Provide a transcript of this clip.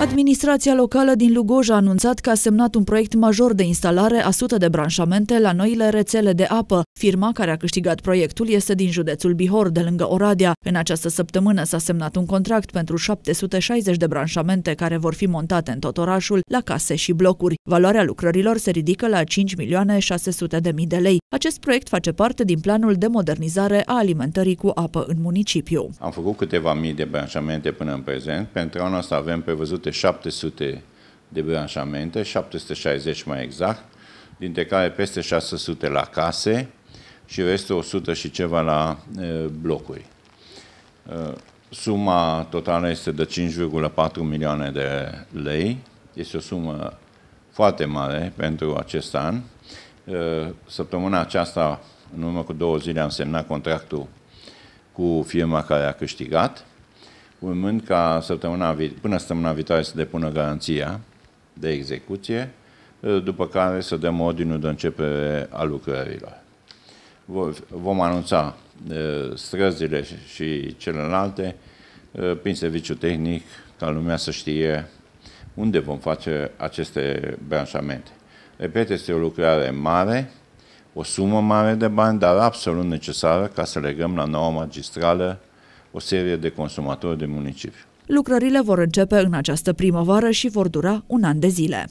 Administrația locală din Lugoj a anunțat că a semnat un proiect major de instalare a sute de branșamente la noile rețele de apă. Firma care a câștigat proiectul este din județul Bihor, de lângă Oradea. În această săptămână s-a semnat un contract pentru 760 de branșamente care vor fi montate în tot orașul, la case și blocuri. Valoarea lucrărilor se ridică la 5.600.000 de mii de lei. Acest proiect face parte din planul de modernizare a alimentării cu apă în municipiu. Am făcut câteva mii de branșamente până în prezent. Pentru anul asta avem prevăzut 700 de branșamente, 760 mai exact, dintre care peste 600 la case și restul 100 și ceva la blocuri. Suma totală este de 5,4 milioane de lei. Este o sumă foarte mare pentru acest an. Săptămâna aceasta, în urmă cu două zile, am semnat contractul cu firma care a câștigat urmând ca săptămâna, până săptămâna viitoare să depună garanția de execuție, eh, după care să dăm ordinul de începere a lucrărilor. Vom anunța eh, străzile și celelalte eh, prin serviciu tehnic ca lumea să știe unde vom face aceste branșamente. Repet, este o lucrare mare, o sumă mare de bani, dar absolut necesară ca să legăm la noua magistrală o serie de consumatori de municipiu. Lucrările vor începe în această primăvară și vor dura un an de zile.